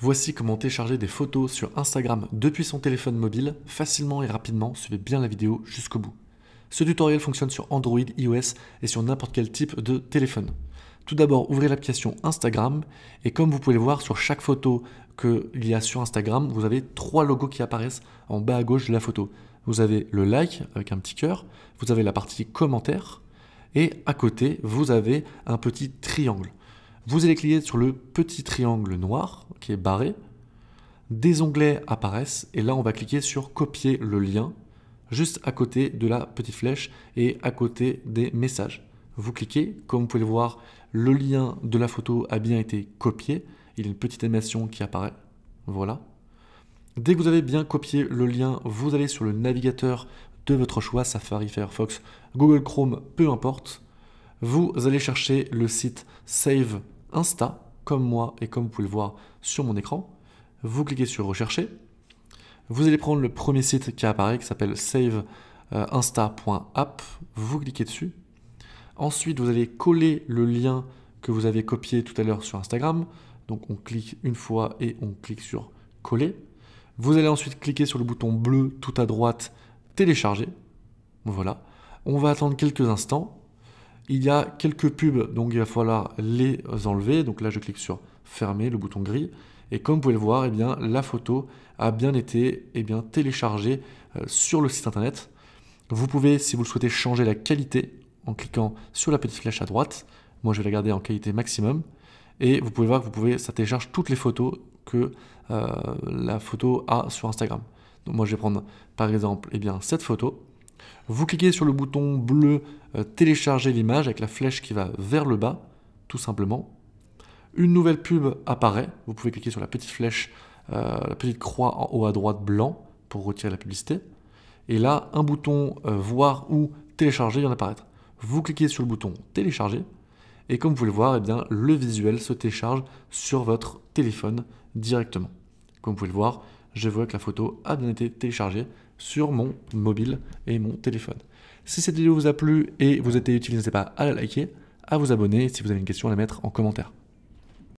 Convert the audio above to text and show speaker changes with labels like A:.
A: Voici comment télécharger des photos sur Instagram depuis son téléphone mobile, facilement et rapidement, suivez bien la vidéo jusqu'au bout. Ce tutoriel fonctionne sur Android, iOS et sur n'importe quel type de téléphone. Tout d'abord, ouvrez l'application Instagram et comme vous pouvez le voir, sur chaque photo qu'il y a sur Instagram, vous avez trois logos qui apparaissent en bas à gauche de la photo. Vous avez le like avec un petit cœur, vous avez la partie commentaire et à côté, vous avez un petit triangle. Vous allez cliquer sur le petit triangle noir qui est barré. Des onglets apparaissent et là on va cliquer sur copier le lien juste à côté de la petite flèche et à côté des messages. Vous cliquez, comme vous pouvez le voir, le lien de la photo a bien été copié. Il y a une petite animation qui apparaît. Voilà. Dès que vous avez bien copié le lien, vous allez sur le navigateur de votre choix, Safari, Firefox, Google Chrome, peu importe. Vous allez chercher le site Save Insta, comme moi et comme vous pouvez le voir sur mon écran. Vous cliquez sur Rechercher. Vous allez prendre le premier site qui apparaît qui s'appelle saveinsta.app. Euh, vous cliquez dessus. Ensuite, vous allez coller le lien que vous avez copié tout à l'heure sur Instagram. Donc on clique une fois et on clique sur coller. Vous allez ensuite cliquer sur le bouton bleu tout à droite télécharger. Voilà. On va attendre quelques instants il y a quelques pubs, donc il va falloir les enlever. Donc là, je clique sur fermer, le bouton gris. Et comme vous pouvez le voir, eh bien, la photo a bien été eh bien, téléchargée euh, sur le site internet. Vous pouvez, si vous le souhaitez, changer la qualité en cliquant sur la petite flèche à droite. Moi, je vais la garder en qualité maximum. Et vous pouvez voir que vous pouvez, ça télécharge toutes les photos que euh, la photo a sur Instagram. Donc moi, je vais prendre par exemple eh bien, cette photo. Vous cliquez sur le bouton bleu euh, télécharger l'image avec la flèche qui va vers le bas, tout simplement. Une nouvelle pub apparaît. Vous pouvez cliquer sur la petite flèche, euh, la petite croix en haut à droite blanc pour retirer la publicité. Et là, un bouton euh, voir ou télécharger vient d'apparaître. Vous cliquez sur le bouton télécharger. Et comme vous pouvez le voir, eh bien, le visuel se télécharge sur votre téléphone directement. Comme vous pouvez le voir, je vois que la photo a bien été téléchargée sur mon mobile et mon téléphone. Si cette vidéo vous a plu et vous a été utile, n'hésitez pas à la liker, à vous abonner, si vous avez une question à la mettre en commentaire.